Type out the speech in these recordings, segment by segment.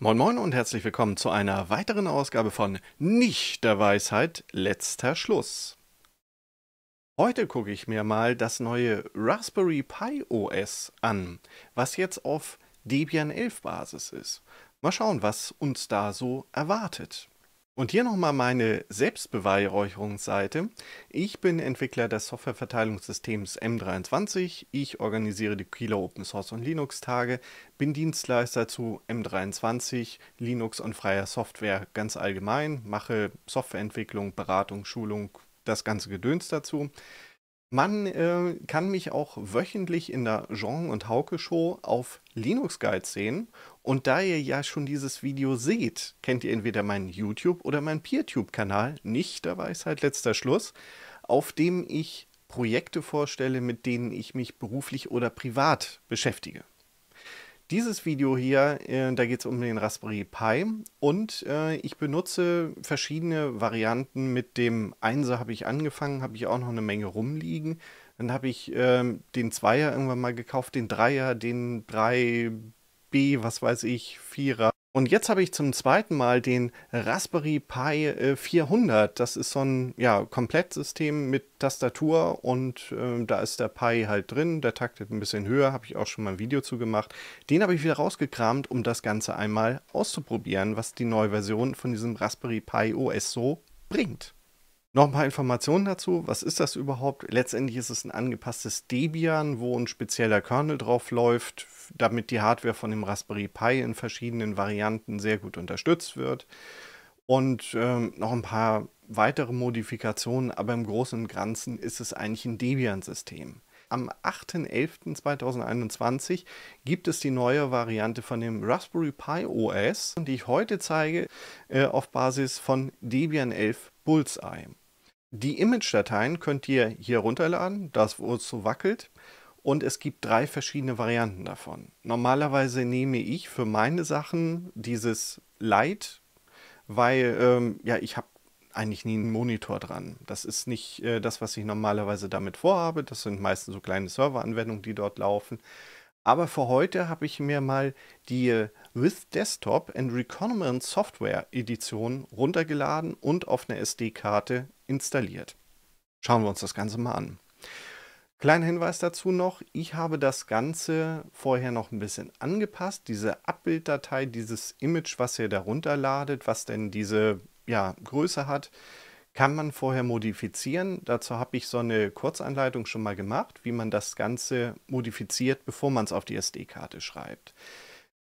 Moin Moin und herzlich willkommen zu einer weiteren Ausgabe von Nicht der Weisheit letzter Schluss. Heute gucke ich mir mal das neue Raspberry Pi OS an, was jetzt auf Debian 11 Basis ist. Mal schauen, was uns da so erwartet. Und hier nochmal meine Selbstbeweihräucherungsseite. Ich bin Entwickler des Softwareverteilungssystems M23. Ich organisiere die Kieler Open Source und Linux Tage, bin Dienstleister zu M23, Linux und freier Software ganz allgemein, mache Softwareentwicklung, Beratung, Schulung, das ganze Gedöns dazu man äh, kann mich auch wöchentlich in der Jean und Hauke Show auf Linux Guide sehen. Und da ihr ja schon dieses Video seht, kennt ihr entweder meinen YouTube oder meinen PeerTube-Kanal, nicht da war es halt letzter Schluss, auf dem ich Projekte vorstelle, mit denen ich mich beruflich oder privat beschäftige. Dieses Video hier, äh, da geht es um den Raspberry Pi und äh, ich benutze verschiedene Varianten. Mit dem 1er habe ich angefangen, habe ich auch noch eine Menge rumliegen. Dann habe ich ähm, den 2er irgendwann mal gekauft, den 3er, den 3B, was weiß ich, 4er. Und jetzt habe ich zum zweiten Mal den Raspberry Pi 400. Äh, das ist so ein ja, Komplettsystem mit Tastatur und äh, da ist der Pi halt drin. Der taktet ein bisschen höher, habe ich auch schon mal ein Video zu gemacht. Den habe ich wieder rausgekramt, um das Ganze einmal auszuprobieren, was die neue Version von diesem Raspberry Pi OS so bringt. Noch ein paar Informationen dazu. Was ist das überhaupt? Letztendlich ist es ein angepasstes Debian, wo ein spezieller Kernel drauf läuft, damit die Hardware von dem Raspberry Pi in verschiedenen Varianten sehr gut unterstützt wird. Und ähm, noch ein paar weitere Modifikationen, aber im Großen und Ganzen ist es eigentlich ein Debian-System. Am 8.11.2021 gibt es die neue Variante von dem Raspberry Pi OS, die ich heute zeige, äh, auf Basis von Debian 11 Bullseye. Die Image-Dateien könnt ihr hier runterladen, das wo es so wackelt. Und es gibt drei verschiedene Varianten davon. Normalerweise nehme ich für meine Sachen dieses Light, weil ähm, ja, ich habe eigentlich nie einen Monitor dran. Das ist nicht äh, das, was ich normalerweise damit vorhabe. Das sind meistens so kleine Serveranwendungen, die dort laufen. Aber für heute habe ich mir mal die äh, With Desktop and Recommend Software Edition runtergeladen und auf einer SD-Karte installiert. Schauen wir uns das Ganze mal an. Kleiner Hinweis dazu noch, ich habe das Ganze vorher noch ein bisschen angepasst. Diese Abbilddatei, dieses Image, was ihr da runterladet, was denn diese ja, Größe hat, kann man vorher modifizieren. Dazu habe ich so eine Kurzanleitung schon mal gemacht, wie man das Ganze modifiziert, bevor man es auf die SD-Karte schreibt.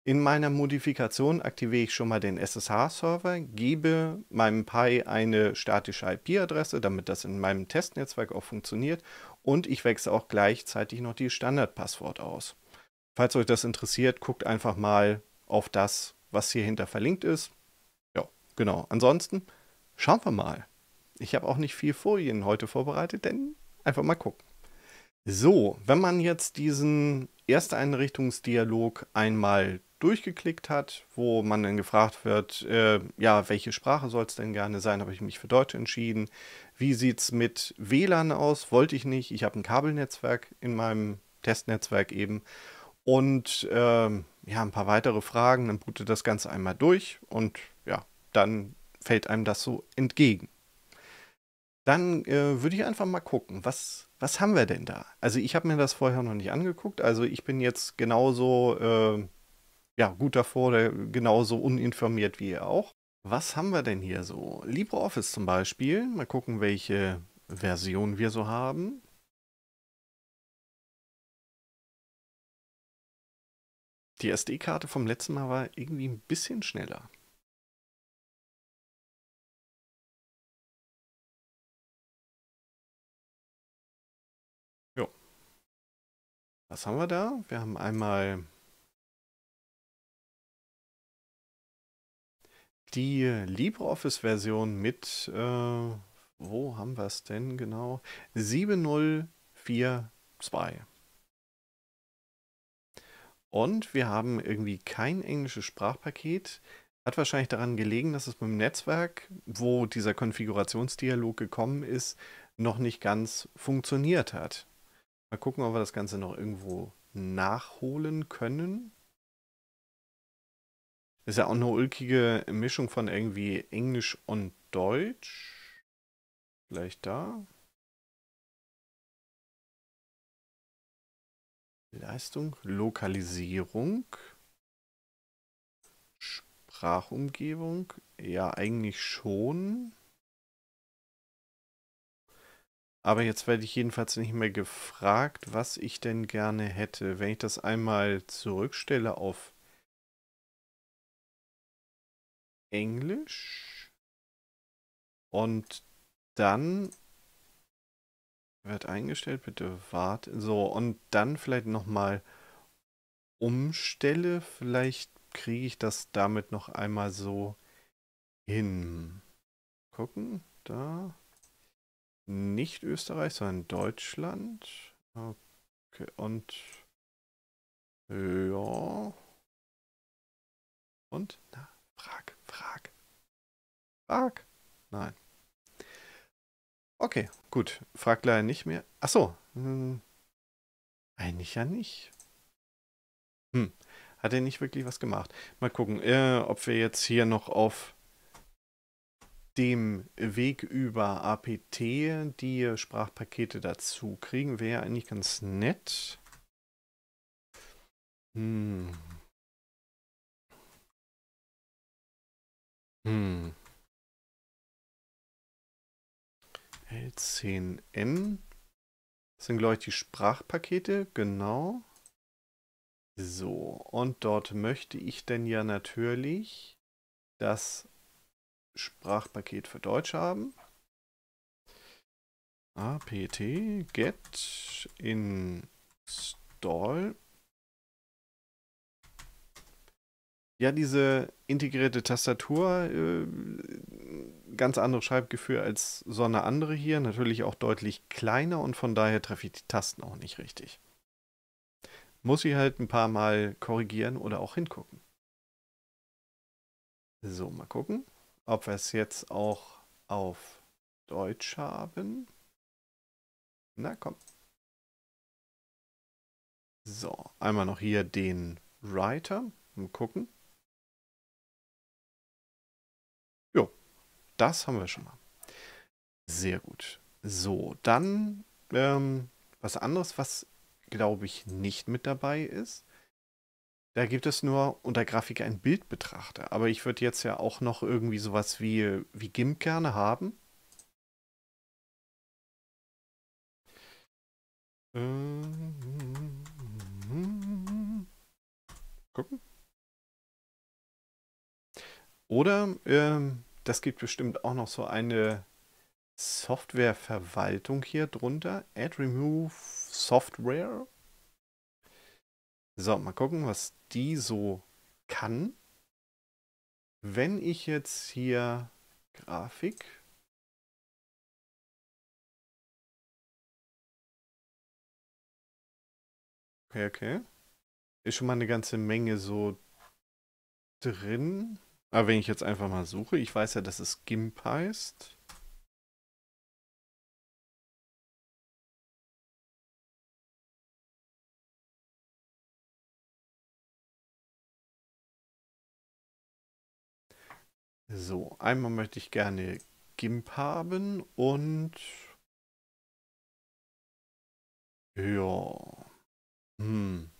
In meiner Modifikation aktiviere ich schon mal den SSH-Server, gebe meinem Pi eine statische IP-Adresse, damit das in meinem Testnetzwerk auch funktioniert und ich wechsle auch gleichzeitig noch die Standardpasswort aus. Falls euch das interessiert, guckt einfach mal auf das, was hier hinter verlinkt ist. Ja, genau. Ansonsten schauen wir mal. Ich habe auch nicht viel Folien heute vorbereitet, denn einfach mal gucken. So, wenn man jetzt diesen Ersteinrichtungsdialog einmal durchgeklickt hat, wo man dann gefragt wird, äh, ja, welche Sprache soll es denn gerne sein? Habe ich mich für Deutsch entschieden? Wie sieht es mit WLAN aus? Wollte ich nicht. Ich habe ein Kabelnetzwerk in meinem Testnetzwerk eben. Und äh, ja, ein paar weitere Fragen. Dann bootet das Ganze einmal durch und ja, dann fällt einem das so entgegen dann äh, würde ich einfach mal gucken, was, was haben wir denn da? Also ich habe mir das vorher noch nicht angeguckt. Also ich bin jetzt genauso äh, ja, gut davor, oder genauso uninformiert wie ihr auch. Was haben wir denn hier so? LibreOffice zum Beispiel. Mal gucken, welche Version wir so haben. Die SD-Karte vom letzten Mal war irgendwie ein bisschen schneller. Was haben wir da? Wir haben einmal die LibreOffice-Version mit, äh, wo haben wir es denn genau? 7042. Und wir haben irgendwie kein englisches Sprachpaket. Hat wahrscheinlich daran gelegen, dass es mit dem Netzwerk, wo dieser Konfigurationsdialog gekommen ist, noch nicht ganz funktioniert hat. Mal gucken, ob wir das Ganze noch irgendwo nachholen können. Ist ja auch eine ulkige Mischung von irgendwie Englisch und Deutsch. Vielleicht da. Leistung, Lokalisierung, Sprachumgebung. Ja, eigentlich schon. Aber jetzt werde ich jedenfalls nicht mehr gefragt, was ich denn gerne hätte. Wenn ich das einmal zurückstelle auf Englisch und dann wird eingestellt, bitte wart. So, und dann vielleicht nochmal umstelle, vielleicht kriege ich das damit noch einmal so hin. Gucken, da nicht Österreich, sondern Deutschland. Okay, und ja. Und? Na, frag, frag. Frag. Nein. Okay, gut. Frag leider nicht mehr. Ach so. Hm. Eigentlich ja nicht. Hm. Hat er nicht wirklich was gemacht. Mal gucken, äh, ob wir jetzt hier noch auf dem Weg über APT die Sprachpakete dazu kriegen, wäre eigentlich ganz nett. Hm. Hm. L10N. Das sind, glaube ich, die Sprachpakete, genau. So, und dort möchte ich denn ja natürlich, dass Sprachpaket für Deutsch haben. apt get install. Ja, diese integrierte Tastatur, äh, ganz anderes Schreibgefühl als so eine andere hier. Natürlich auch deutlich kleiner und von daher treffe ich die Tasten auch nicht richtig. Muss ich halt ein paar Mal korrigieren oder auch hingucken. So, mal gucken ob wir es jetzt auch auf Deutsch haben. Na komm. So, einmal noch hier den Writer. Mal gucken. Jo, das haben wir schon mal. Sehr gut. So, dann ähm, was anderes, was glaube ich nicht mit dabei ist. Da gibt es nur unter Grafik ein Bildbetrachter. Aber ich würde jetzt ja auch noch irgendwie sowas wie, wie GIMP gerne haben. Äh, gucken. Oder ähm, das gibt bestimmt auch noch so eine Softwareverwaltung hier drunter. Add Remove Software. So, mal gucken, was die so kann. Wenn ich jetzt hier Grafik Okay, okay. Ist schon mal eine ganze Menge so drin. Aber wenn ich jetzt einfach mal suche, ich weiß ja, dass es GIMP heißt. So, einmal möchte ich gerne GIMP haben und... Ja. Hm.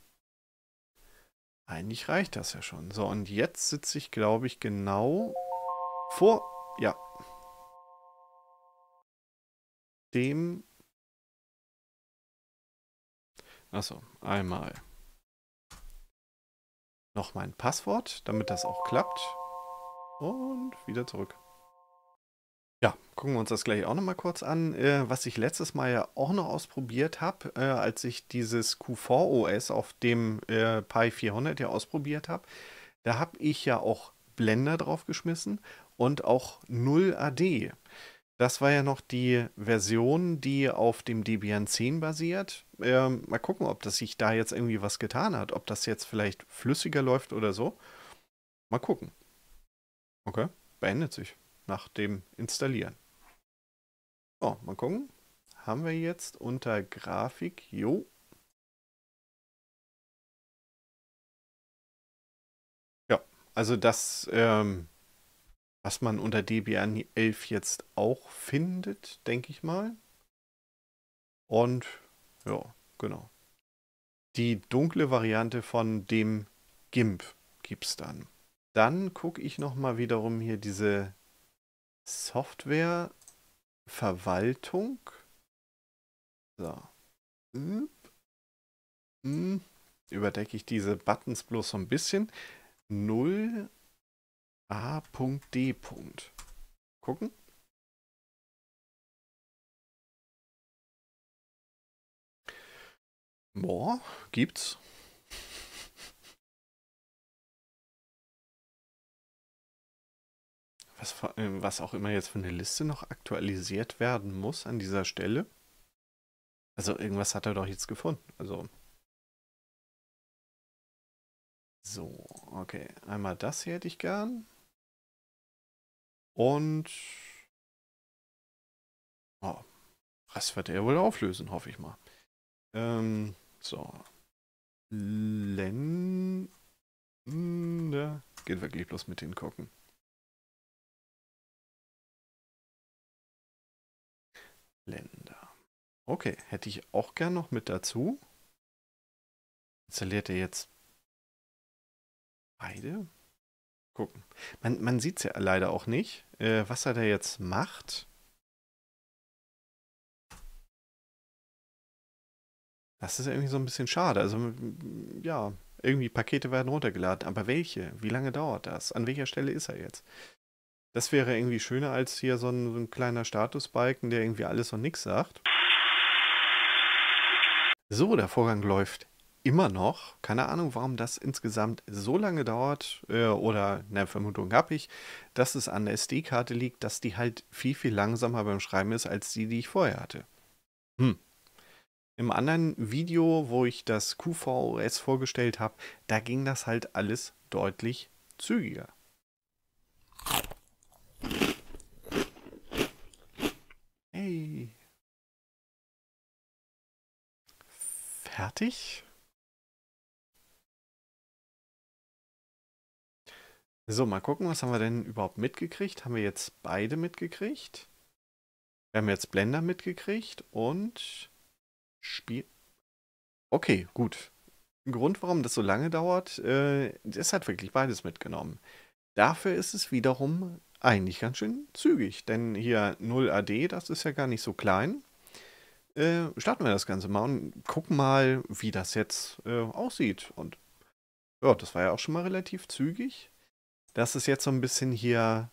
Eigentlich reicht das ja schon. So, und jetzt sitze ich, glaube ich, genau vor... Ja. Dem... Achso, einmal. Noch mein Passwort, damit das auch klappt. Und wieder zurück. Ja, gucken wir uns das gleich auch nochmal kurz an. Äh, was ich letztes Mal ja auch noch ausprobiert habe, äh, als ich dieses Q4OS auf dem äh, Pi 400 ja ausprobiert habe, da habe ich ja auch Blender draufgeschmissen und auch 0AD. Das war ja noch die Version, die auf dem Debian 10 basiert. Ähm, mal gucken, ob das sich da jetzt irgendwie was getan hat, ob das jetzt vielleicht flüssiger läuft oder so. Mal gucken. Okay, beendet sich nach dem Installieren. So, mal gucken. Haben wir jetzt unter Grafik, jo. Ja, also das, ähm, was man unter Debian 11 jetzt auch findet, denke ich mal. Und ja, genau. Die dunkle Variante von dem GIMP gibt es dann. Dann gucke ich nochmal wiederum hier diese Softwareverwaltung. So. Überdecke ich diese Buttons bloß so ein bisschen. 0a.d. Gucken. Boah, gibt's. was, äh, was auch immer jetzt für eine Liste noch aktualisiert werden muss an dieser Stelle. Also irgendwas hat er doch jetzt gefunden. Also. So, okay. Einmal das hier hätte ich gern. Und. Oh, das wird er wohl auflösen, hoffe ich mal. Ähm, so. Länder. Geht wirklich bloß mit hingucken. Länder. Okay, hätte ich auch gern noch mit dazu. Installiert er jetzt beide? Gucken. Man, man sieht es ja leider auch nicht, äh, was er da jetzt macht. Das ist irgendwie so ein bisschen schade. Also, ja, irgendwie Pakete werden runtergeladen. Aber welche? Wie lange dauert das? An welcher Stelle ist er jetzt? Das wäre irgendwie schöner als hier so ein, so ein kleiner Statusbalken, der irgendwie alles und nichts sagt. So, der Vorgang läuft immer noch. Keine Ahnung, warum das insgesamt so lange dauert. Äh, oder eine Vermutung habe ich, dass es an der SD-Karte liegt, dass die halt viel, viel langsamer beim Schreiben ist als die, die ich vorher hatte. Hm. Im anderen Video, wo ich das QVOS vorgestellt habe, da ging das halt alles deutlich zügiger. fertig. So, mal gucken, was haben wir denn überhaupt mitgekriegt? Haben wir jetzt beide mitgekriegt? Wir haben jetzt Blender mitgekriegt und Spiel... Okay, gut. Ein Grund, warum das so lange dauert, äh, es hat wirklich beides mitgenommen. Dafür ist es wiederum eigentlich ganz schön zügig, denn hier 0 AD, das ist ja gar nicht so klein. Äh, starten wir das Ganze mal und gucken mal, wie das jetzt äh, aussieht. Und ja, das war ja auch schon mal relativ zügig. Dass es jetzt so ein bisschen hier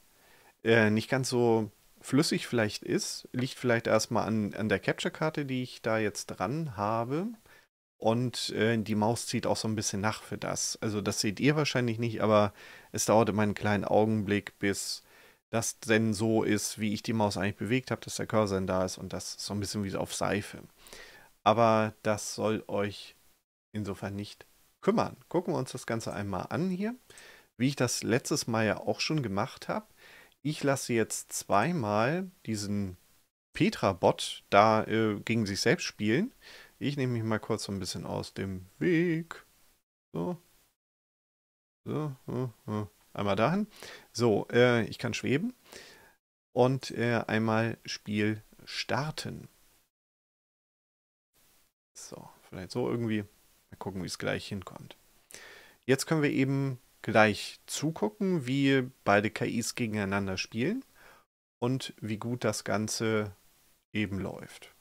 äh, nicht ganz so flüssig vielleicht ist, liegt vielleicht erstmal an, an der Capture-Karte, die ich da jetzt dran habe. Und äh, die Maus zieht auch so ein bisschen nach für das. Also das seht ihr wahrscheinlich nicht, aber es dauert immer einen kleinen Augenblick, bis das denn so ist, wie ich die Maus eigentlich bewegt habe, dass der Cursor denn da ist und das ist so ein bisschen wie auf Seife. Aber das soll euch insofern nicht kümmern. Gucken wir uns das Ganze einmal an hier, wie ich das letztes Mal ja auch schon gemacht habe. Ich lasse jetzt zweimal diesen Petra-Bot da äh, gegen sich selbst spielen. Ich nehme mich mal kurz so ein bisschen aus dem Weg. So. So. so, so. Einmal dahin. So, äh, ich kann schweben. Und äh, einmal Spiel starten. So, vielleicht so irgendwie. Mal gucken, wie es gleich hinkommt. Jetzt können wir eben gleich zugucken, wie beide KIs gegeneinander spielen und wie gut das Ganze eben läuft.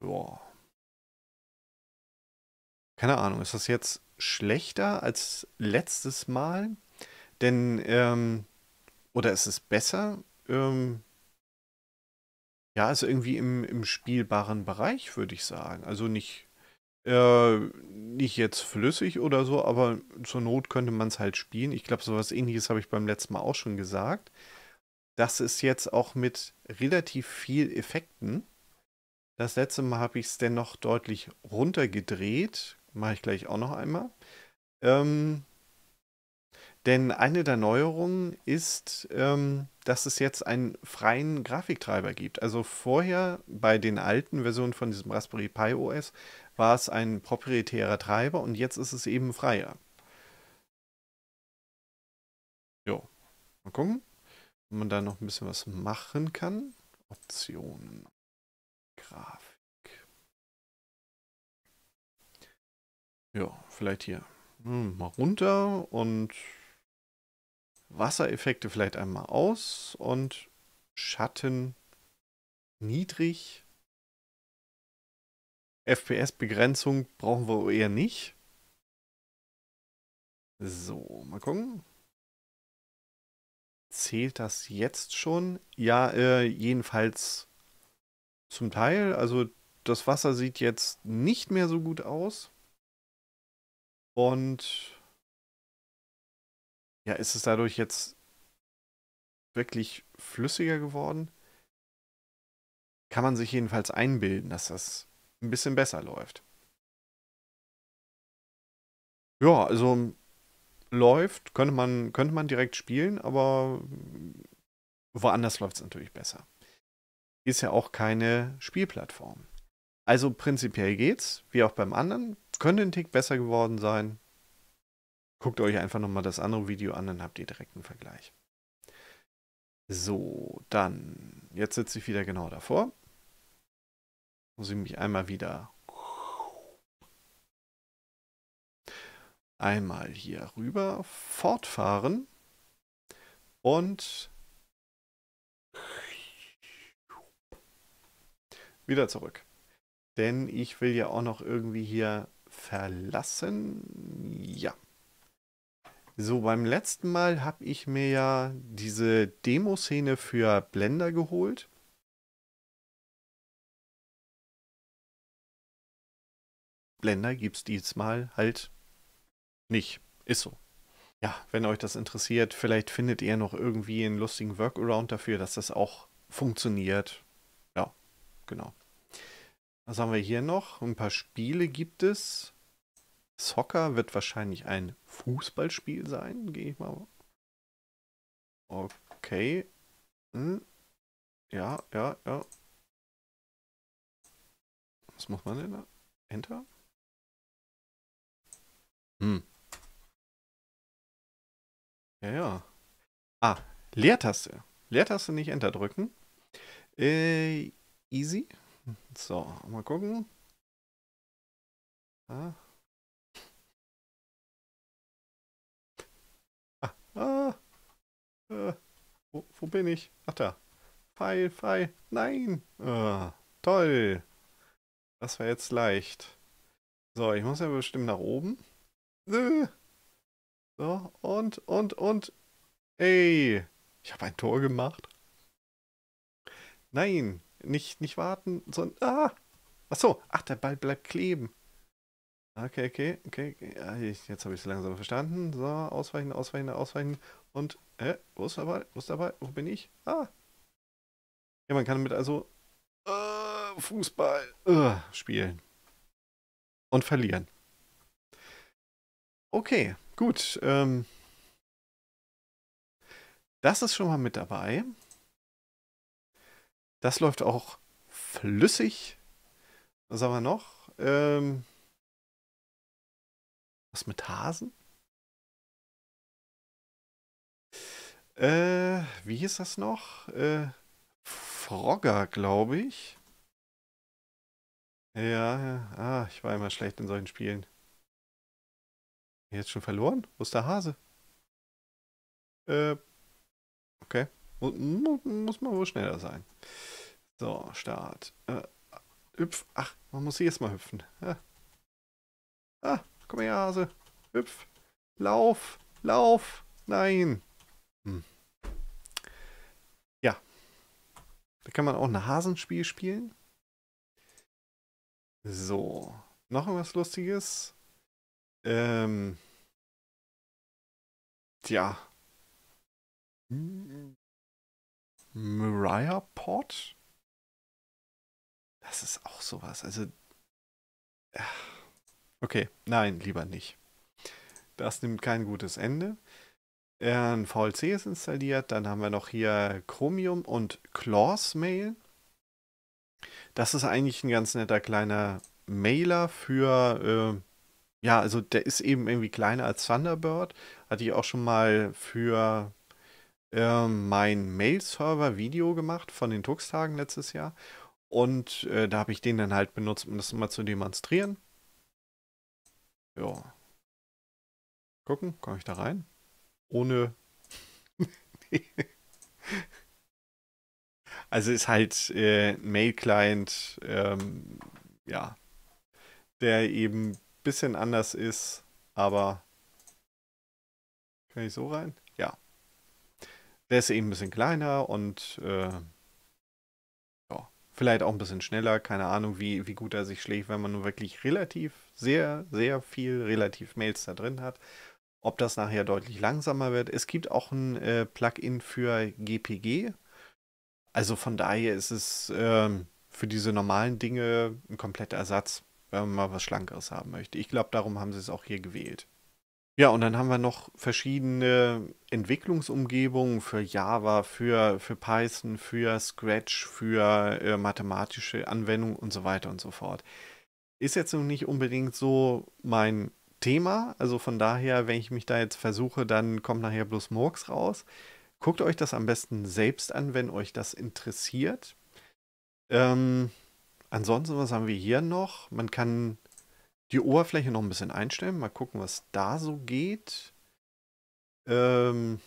Boah. Keine Ahnung, ist das jetzt schlechter als letztes Mal? Denn, ähm, oder ist es besser? Ähm, ja, ist also irgendwie im, im spielbaren Bereich, würde ich sagen. Also nicht, äh, nicht jetzt flüssig oder so, aber zur Not könnte man es halt spielen. Ich glaube, sowas ähnliches habe ich beim letzten Mal auch schon gesagt. Das ist jetzt auch mit relativ viel Effekten. Das letzte Mal habe ich es dennoch deutlich runtergedreht. Mache ich gleich auch noch einmal. Ähm, denn eine der Neuerungen ist, ähm, dass es jetzt einen freien Grafiktreiber gibt. Also vorher bei den alten Versionen von diesem Raspberry Pi OS war es ein proprietärer Treiber und jetzt ist es eben freier. Jo, mal gucken, ob man da noch ein bisschen was machen kann. Optionen, Grafik. Ja, vielleicht hier. Hm, mal runter und Wassereffekte vielleicht einmal aus und Schatten niedrig. FPS-Begrenzung brauchen wir eher nicht. So, mal gucken. Zählt das jetzt schon? Ja, äh, jedenfalls zum Teil. Also das Wasser sieht jetzt nicht mehr so gut aus. Und ja, ist es dadurch jetzt wirklich flüssiger geworden? Kann man sich jedenfalls einbilden, dass das ein bisschen besser läuft. Ja, also läuft, könnte man, könnte man direkt spielen, aber woanders läuft es natürlich besser. Ist ja auch keine Spielplattform. Also prinzipiell geht's, wie auch beim anderen könnte ein Tick besser geworden sein. Guckt euch einfach nochmal das andere Video an, dann habt ihr direkt einen Vergleich. So, dann, jetzt sitze ich wieder genau davor. Muss ich mich einmal wieder... Einmal hier rüber fortfahren. Und wieder zurück. Denn ich will ja auch noch irgendwie hier verlassen. Ja. So, beim letzten Mal habe ich mir ja diese Demo-Szene für Blender geholt. Blender gibt es diesmal halt nicht. Ist so. Ja, wenn euch das interessiert, vielleicht findet ihr noch irgendwie einen lustigen Workaround dafür, dass das auch funktioniert. Ja, genau. Was haben wir hier noch? Ein paar Spiele gibt es. Soccer wird wahrscheinlich ein Fußballspiel sein, gehe ich mal. Okay. Hm. Ja, ja, ja. Was muss man denn da? Enter? Hm. Ja, ja. Ah, Leertaste. Leertaste nicht Enter drücken. Äh, easy. So, mal gucken. Ah. Ah. Äh. Wo, wo, bin ich? Ach da. Pfeil, Pfeil. Nein. Ah, toll. Das war jetzt leicht. So, ich muss ja bestimmt nach oben. So, und, und, und. Ey. Ich habe ein Tor gemacht. Nein. Nicht, nicht warten, sondern. Ah! Achso, ach, der Ball bleibt kleben. Okay, okay, okay. okay. Jetzt habe ich es langsam verstanden. So, ausweichen, ausweichen, ausweichen. Und, hä, wo ist der Ball? Wo ist der Ball? Wo bin ich? Ah! Ja, man kann damit also äh, Fußball äh, spielen. Und verlieren. Okay, gut. Ähm, das ist schon mal mit dabei. Das läuft auch flüssig. Was haben wir noch? Ähm, was mit Hasen? Äh, wie ist das noch? Äh, Frogger, glaube ich. Ja, ja. Ah, ich war immer schlecht in solchen Spielen. Jetzt schon verloren? Wo ist der Hase? Äh, okay. Muss, muss man wohl schneller sein. So, Start. Äh, hüpf. Ach, man muss jedes Mal hüpfen. Ja. Ah, komm her, Hase. Hüpf. Lauf. Lauf. Nein. Hm. Ja. Da kann man auch ein Hasenspiel spielen. So. Noch irgendwas Lustiges. Ähm. Tja. Mariah Port? Das ist auch sowas. Also. Okay, nein, lieber nicht. Das nimmt kein gutes Ende. Ein VLC ist installiert. Dann haben wir noch hier Chromium und Clause Mail. Das ist eigentlich ein ganz netter kleiner Mailer für, äh, ja, also der ist eben irgendwie kleiner als Thunderbird. Hatte ich auch schon mal für äh, mein Mail-Server Video gemacht von den Tux-Tagen letztes Jahr. Und äh, da habe ich den dann halt benutzt, um das mal zu demonstrieren. Ja. Gucken, komme ich da rein? Ohne. also ist halt äh, ein Mail-Client, ähm, ja, der eben ein bisschen anders ist, aber. Kann ich so rein? Ja. Der ist eben ein bisschen kleiner und. Äh, Vielleicht auch ein bisschen schneller, keine Ahnung, wie, wie gut er sich schlägt, wenn man nur wirklich relativ, sehr, sehr viel relativ Mails da drin hat. Ob das nachher deutlich langsamer wird. Es gibt auch ein äh, Plugin für GPG. Also von daher ist es ähm, für diese normalen Dinge ein kompletter Ersatz, wenn man mal was Schlankeres haben möchte. Ich glaube, darum haben sie es auch hier gewählt. Ja, und dann haben wir noch verschiedene Entwicklungsumgebungen für Java, für, für Python, für Scratch, für äh, mathematische Anwendungen und so weiter und so fort. Ist jetzt noch nicht unbedingt so mein Thema, also von daher, wenn ich mich da jetzt versuche, dann kommt nachher bloß Murks raus. Guckt euch das am besten selbst an, wenn euch das interessiert. Ähm, ansonsten, was haben wir hier noch? Man kann die Oberfläche noch ein bisschen einstellen. Mal gucken, was da so geht. Ähm,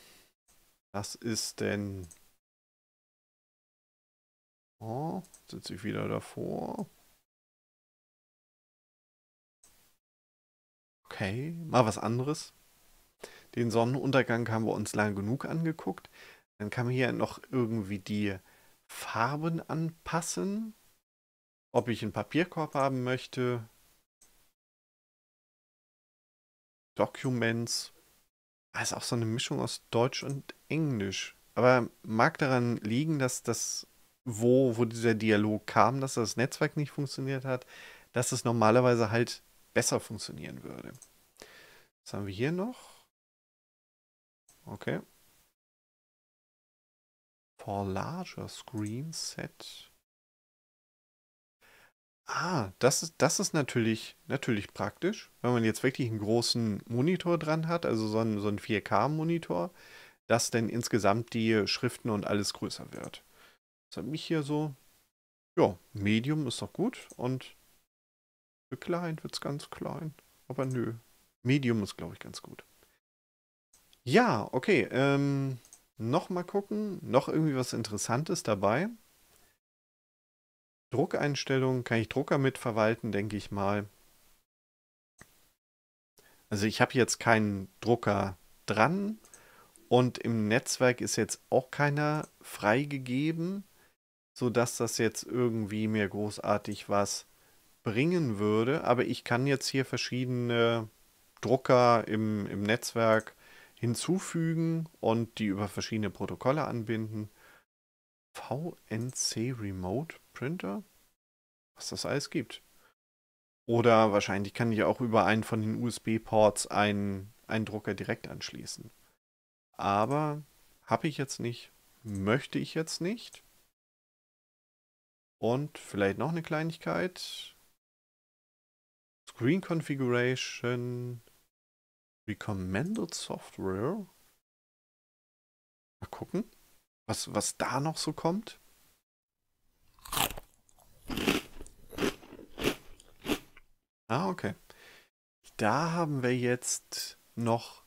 das ist denn... Oh, sitze ich wieder davor. Okay, mal was anderes. Den Sonnenuntergang haben wir uns lang genug angeguckt. Dann kann man hier noch irgendwie die Farben anpassen. Ob ich einen Papierkorb haben möchte, Documents. Das ah, auch so eine Mischung aus Deutsch und Englisch. Aber mag daran liegen, dass das, wo, wo dieser Dialog kam, dass das Netzwerk nicht funktioniert hat, dass es normalerweise halt besser funktionieren würde. Was haben wir hier noch? Okay. For larger screen set. Ah, das ist, das ist natürlich, natürlich praktisch, wenn man jetzt wirklich einen großen Monitor dran hat, also so einen, so einen 4K-Monitor, dass dann insgesamt die Schriften und alles größer wird. Das hat mich hier so, ja, Medium ist doch gut und für klein wird es ganz klein. Aber nö, Medium ist, glaube ich, ganz gut. Ja, okay, ähm, nochmal gucken, noch irgendwie was Interessantes dabei. Druckeinstellungen kann ich Drucker mit verwalten, denke ich mal. Also ich habe jetzt keinen Drucker dran und im Netzwerk ist jetzt auch keiner freigegeben, sodass das jetzt irgendwie mir großartig was bringen würde. Aber ich kann jetzt hier verschiedene Drucker im, im Netzwerk hinzufügen und die über verschiedene Protokolle anbinden. VNC Remote Printer, was das alles gibt. Oder wahrscheinlich kann ich auch über einen von den USB-Ports einen, einen Drucker direkt anschließen. Aber habe ich jetzt nicht, möchte ich jetzt nicht. Und vielleicht noch eine Kleinigkeit. Screen Configuration Recommended Software. Mal gucken, was, was da noch so kommt. Ah, okay. Da haben wir jetzt noch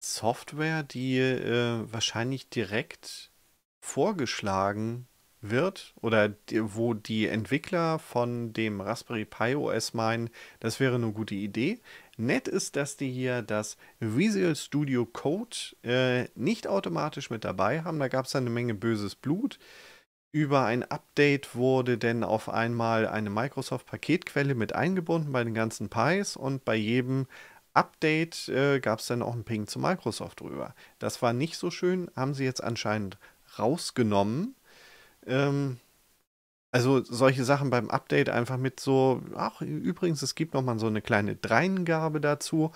Software, die äh, wahrscheinlich direkt vorgeschlagen wird oder die, wo die Entwickler von dem Raspberry Pi OS meinen, das wäre eine gute Idee. Nett ist, dass die hier das Visual Studio Code äh, nicht automatisch mit dabei haben. Da gab es eine Menge böses Blut über ein Update wurde denn auf einmal eine Microsoft-Paketquelle mit eingebunden bei den ganzen Pies und bei jedem Update äh, gab es dann auch einen Ping zu Microsoft drüber. Das war nicht so schön, haben sie jetzt anscheinend rausgenommen. Ähm, also solche Sachen beim Update einfach mit so, ach übrigens, es gibt nochmal so eine kleine Dreingabe dazu.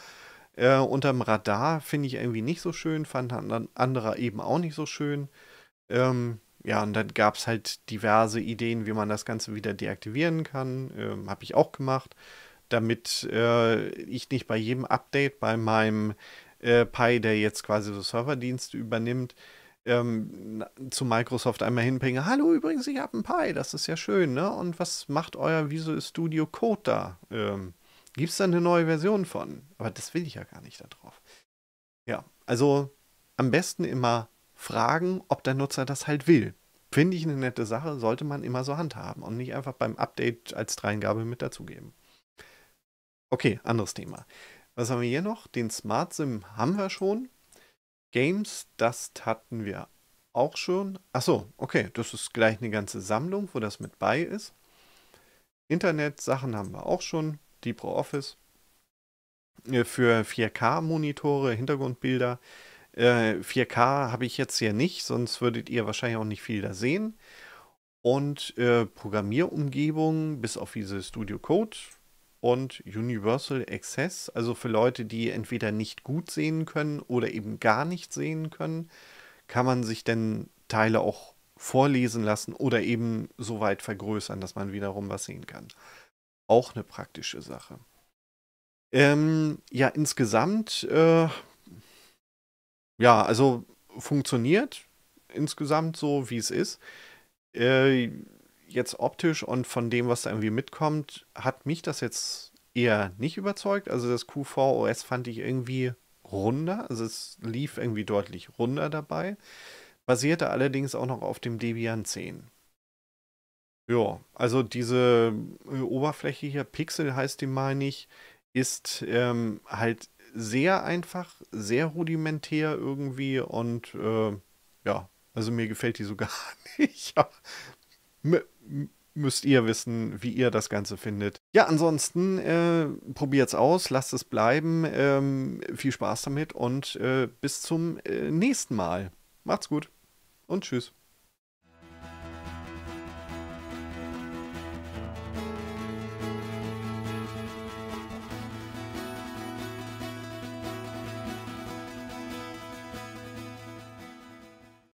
Äh, unterm Radar finde ich irgendwie nicht so schön, fand ein anderer eben auch nicht so schön. Ähm, ja, und dann gab es halt diverse Ideen, wie man das Ganze wieder deaktivieren kann. Ähm, Habe ich auch gemacht, damit äh, ich nicht bei jedem Update bei meinem äh, Pi, der jetzt quasi so Serverdienste übernimmt, ähm, zu Microsoft einmal hinbringe, hallo übrigens, ich habe ein Pi, das ist ja schön, ne? Und was macht euer Visual Studio Code da? Ähm, Gibt es da eine neue Version von? Aber das will ich ja gar nicht da drauf. Ja, also am besten immer fragen, ob der Nutzer das halt will. Finde ich eine nette Sache, sollte man immer so handhaben und nicht einfach beim Update als Dreingabe mit dazugeben. Okay, anderes Thema. Was haben wir hier noch? Den Smart Sim haben wir schon. Games, das hatten wir auch schon. Achso, okay, das ist gleich eine ganze Sammlung, wo das mit bei ist. Internet-Sachen haben wir auch schon. Die Pro Office. Äh, für 4K-Monitore, Hintergrundbilder. Äh, 4K habe ich jetzt hier nicht, sonst würdet ihr wahrscheinlich auch nicht viel da sehen. Und äh, Programmierumgebung bis auf diese Studio Code und Universal Access, also für Leute, die entweder nicht gut sehen können oder eben gar nicht sehen können, kann man sich denn Teile auch vorlesen lassen oder eben so weit vergrößern, dass man wiederum was sehen kann. Auch eine praktische Sache. Ähm, ja, insgesamt äh, ja, also funktioniert insgesamt so, wie es ist. Äh, jetzt optisch und von dem, was da irgendwie mitkommt, hat mich das jetzt eher nicht überzeugt. Also das QVOS fand ich irgendwie runder. Also es lief irgendwie deutlich runder dabei. Basierte allerdings auch noch auf dem Debian 10. Ja, also diese äh, Oberfläche hier, Pixel heißt die, meine ich, ist ähm, halt sehr einfach, sehr rudimentär irgendwie und äh, ja, also mir gefällt die so gar nicht. Ja. Müsst ihr wissen, wie ihr das Ganze findet. Ja, ansonsten äh, probiert's aus, lasst es bleiben. Ähm, viel Spaß damit und äh, bis zum äh, nächsten Mal. Macht's gut und tschüss.